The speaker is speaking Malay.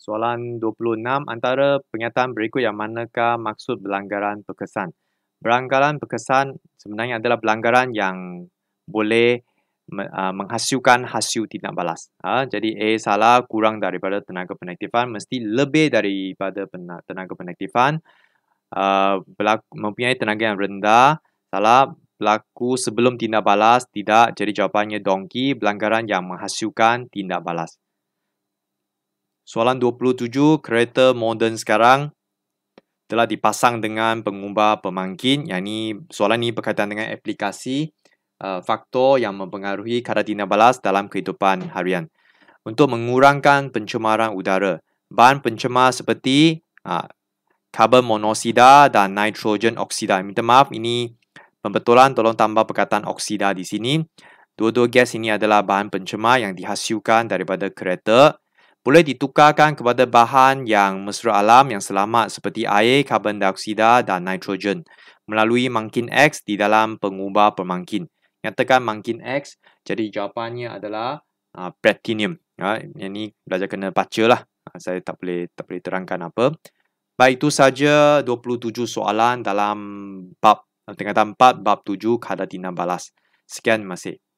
Soalan 26, antara pernyataan berikut yang manakah maksud berlanggaran berkesan? Berlanggaran berkesan sebenarnya adalah berlanggaran yang boleh menghasilkan hasil tindak balas. Ha, jadi A salah kurang daripada tenaga penaktifan, mesti lebih daripada tenaga penaktifan. Mempunyai tenaga yang rendah, salah pelaku sebelum tindak balas, tidak jadi jawapannya donki, berlanggaran yang menghasilkan tindak balas. Soalan 27, kereta moden sekarang telah dipasang dengan pengubah pemangkin. Yang ini, soalan ini berkaitan dengan aplikasi uh, faktor yang mempengaruhi karantina balas dalam kehidupan harian. Untuk mengurangkan pencemaran udara, bahan pencemar seperti ah, karbon uh, monoksida dan nitrogen oksida. Minta maaf, ini pembetulan tolong tambah perkataan oksida di sini. Dua-dua gas ini adalah bahan pencemar yang dihasilkan daripada kereta boleh ditukarkan kepada bahan yang mesra alam yang selamat seperti air, karbon dioksida dan nitrogen melalui mangkin X di dalam pengubah pemangkin. Nyatakan mangkin X, jadi jawapannya adalah uh, platinum. Ya, yang ni belajar kena baca lah. Ah, saya tak boleh tak boleh terangkan apa. Baik itu saja 27 soalan dalam bab tengah tempat bab 7 kadatina balas. Sekian masih.